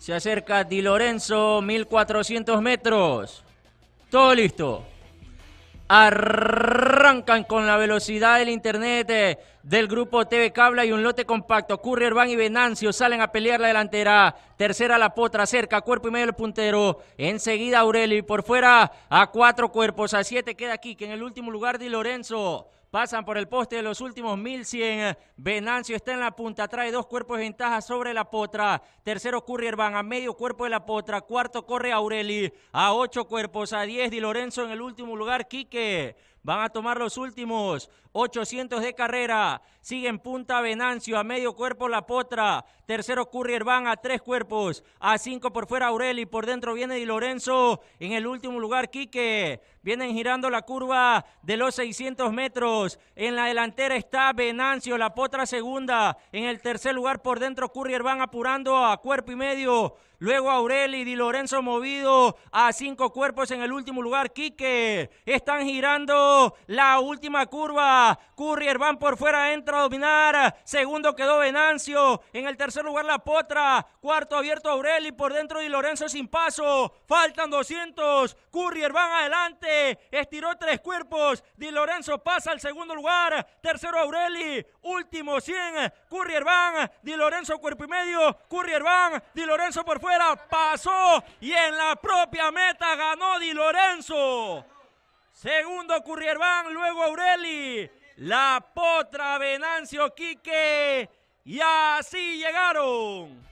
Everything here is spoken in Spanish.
Se acerca Di Lorenzo, 1400 metros. Todo listo. Arrancan con la velocidad del internet eh, del grupo TV Cabla y un lote compacto. Currier, Van y Venancio salen a pelear la delantera. Tercera la potra, cerca, cuerpo y medio el puntero. Enseguida y por fuera a cuatro cuerpos, a siete queda aquí, que en el último lugar Di Lorenzo. Pasan por el poste de los últimos 1100. Venancio está en la punta, trae dos cuerpos de ventaja sobre la potra. Tercero, Currier van a medio cuerpo de la potra. Cuarto, corre Aureli a ocho cuerpos, a diez. Di Lorenzo en el último lugar, Quique. Van a tomar los últimos 800 de carrera. Sigue en punta Venancio, a medio cuerpo La Potra. Tercero Currier van a tres cuerpos. A cinco por fuera Aureli, por dentro viene Di Lorenzo. En el último lugar Quique. Vienen girando la curva de los 600 metros. En la delantera está Venancio, La Potra segunda. En el tercer lugar por dentro Currier van apurando a cuerpo y medio. Luego Aureli, Di Lorenzo movido a cinco cuerpos en el último lugar. Quique, están girando la última curva. Currier van por fuera, entra a dominar. Segundo quedó Venancio. En el tercer lugar la Potra. Cuarto abierto Aureli por dentro Di Lorenzo sin paso. Faltan 200. Currier van adelante. Estiró tres cuerpos. Di Lorenzo pasa al segundo lugar. Tercero Aureli. Último 100. Currier van. Di Lorenzo cuerpo y medio. Currier van. Di Lorenzo por fuera. Pasó. Y en la propia meta ganó Di Lorenzo. Segundo Currierván, luego Aureli. La Potra, Venancio, Quique. Y así llegaron.